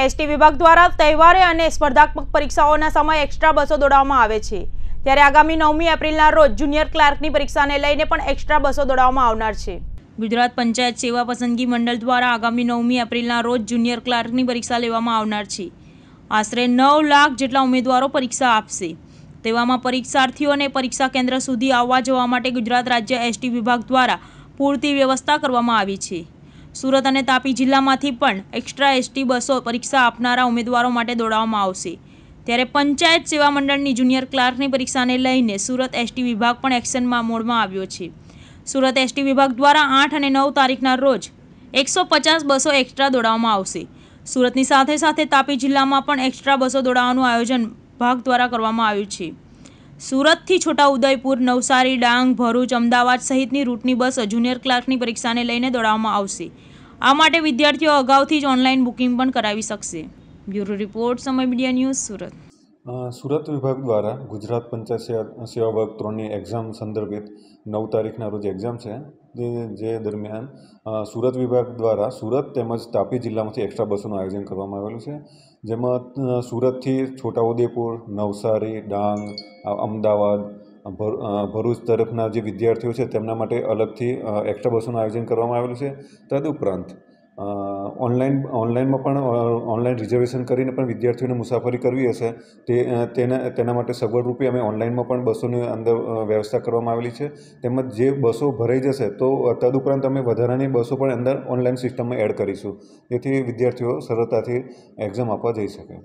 ST વિભાગ દ્વારા તહેવારે અને સ્પર્ધાત્મક પરીક્ષાઓના સમય એક્સ્ટ્રા બસો દોડાવવામાં આવે છે ત્યારે આગામી નવમી એપ્રિલના રોજ જુનિયર ક્લાર્કની પરીક્ષાને લઈને પણ એક્સ્ટ્રા બસો દોડાવવામાં આવનાર છે ગુજરાત પંચાયત સેવા પસંદગી મંડળ દ્વારા આગામી નવમી એપ્રિલના રોજ જુનિયર ક્લાર્કની પરીક્ષા લેવામાં આવનાર છે આશરે નવ લાખ જેટલા ઉમેદવારો પરીક્ષા આપશે તેવામાં પરીક્ષાર્થીઓને પરીક્ષા કેન્દ્ર સુધી આવવા જવા માટે ગુજરાત રાજ્ય એસટી વિભાગ દ્વારા પૂરતી વ્યવસ્થા કરવામાં આવી છે સુરત અને તાપી જિલ્લામાંથી પણ એક્સ્ટ્રા એસટી બસો પરીક્ષા આપનારા ઉમેદવારો માટે દોડાવવામાં આવશે ત્યારે પંચાયત સેવા મંડળની જુનિયર ક્લાર્કની પરીક્ષાને લઈને સુરત એસટી વિભાગ પણ એક્શનમાં મોડમાં આવ્યો છે સુરત એસટી વિભાગ દ્વારા આઠ અને નવ તારીખના રોજ એકસો પચાસ બસો એક્સ્ટ્રા દોડાવવામાં આવશે સુરતની સાથે સાથે તાપી જિલ્લામાં પણ એક્સ્ટ્રા બસો દોડાવવાનું આયોજન ભાગ દ્વારા કરવામાં આવ્યું છે સુરતથી છોટાઉદેપુર નવસારી ડાંગ ભરૂચ અમદાવાદ સહિતની રૂટની બસ જુનિયર ક્લાર્કની પરીક્ષાને લઈને દોડાવવામાં આવશે આ માટે વિદ્યાર્થીઓ અગાઉથી જ ઓનલાઈન બુકિંગ પણ કરાવી શકશે બ્યુરો રિપોર્ટ સમય મીડિયા ન્યૂઝ સુરત સુરત વિભાગ દ્વારા ગુજરાત પંચાયત સેવા સેવા વર્ગ ત્રણની એક્ઝામ સંદર્ભિત નવ તારીખના રોજ એક્ઝામ છે જે દરમિયાન સુરત વિભાગ દ્વારા સુરત તેમજ તાપી જિલ્લામાંથી એક્સ્ટ્રા બસોનું આયોજન કરવામાં આવેલું છે જેમાં સુરતથી છોટાઉદેપુર નવસારી ડાંગ અમદાવાદ ભરૂચ તરફના જે વિદ્યાર્થીઓ છે તેમના માટે અલગથી એક્સ્ટ્રા બસોનું આયોજન કરવામાં આવેલું છે તદુપરાંત ઓનલાઈન ઓનલાઈનમાં પણ ઓનલાઈન રિઝર્વેશન કરીને પણ વિદ્યાર્થીઓને મુસાફરી કરવી હશે તે તેના તેના માટે સગવડરૂપે અમે ઓનલાઈનમાં પણ બસોની અંદર વ્યવસ્થા કરવામાં આવેલી છે તેમજ જે બસો ભરાઈ જશે તો તદુપરાંત અમે વધારાની બસો પણ અંદર ઓનલાઈન સિસ્ટમમાં એડ કરીશું જેથી વિદ્યાર્થીઓ સરળતાથી એક્ઝામ આપવા જઈ શકે